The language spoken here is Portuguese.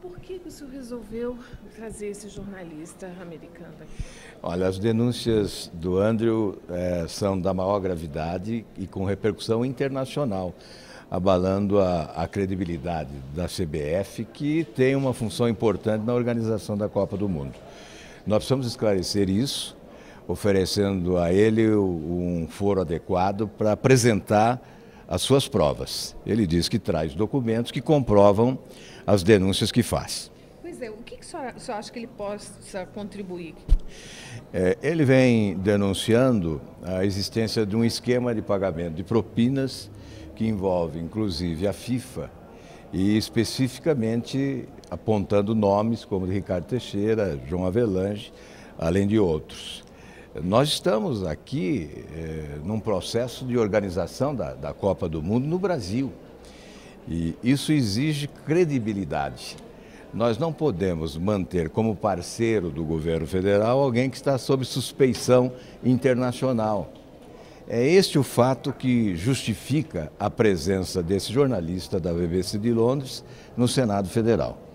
por que o senhor resolveu trazer esse jornalista americano aqui? Olha, as denúncias do Andrew é, são da maior gravidade e com repercussão internacional, abalando a, a credibilidade da CBF, que tem uma função importante na organização da Copa do Mundo. Nós precisamos esclarecer isso, oferecendo a ele um foro adequado para apresentar as suas provas. Ele diz que traz documentos que comprovam as denúncias que faz. Pois é, o que, que o, senhor, o senhor acha que ele possa contribuir? É, ele vem denunciando a existência de um esquema de pagamento de propinas que envolve, inclusive, a FIFA e especificamente apontando nomes como Ricardo Teixeira, João Avelange, além de outros. Nós estamos aqui é, num processo de organização da, da Copa do Mundo no Brasil. E isso exige credibilidade. Nós não podemos manter como parceiro do governo federal alguém que está sob suspeição internacional. É este o fato que justifica a presença desse jornalista da BBC de Londres no Senado Federal.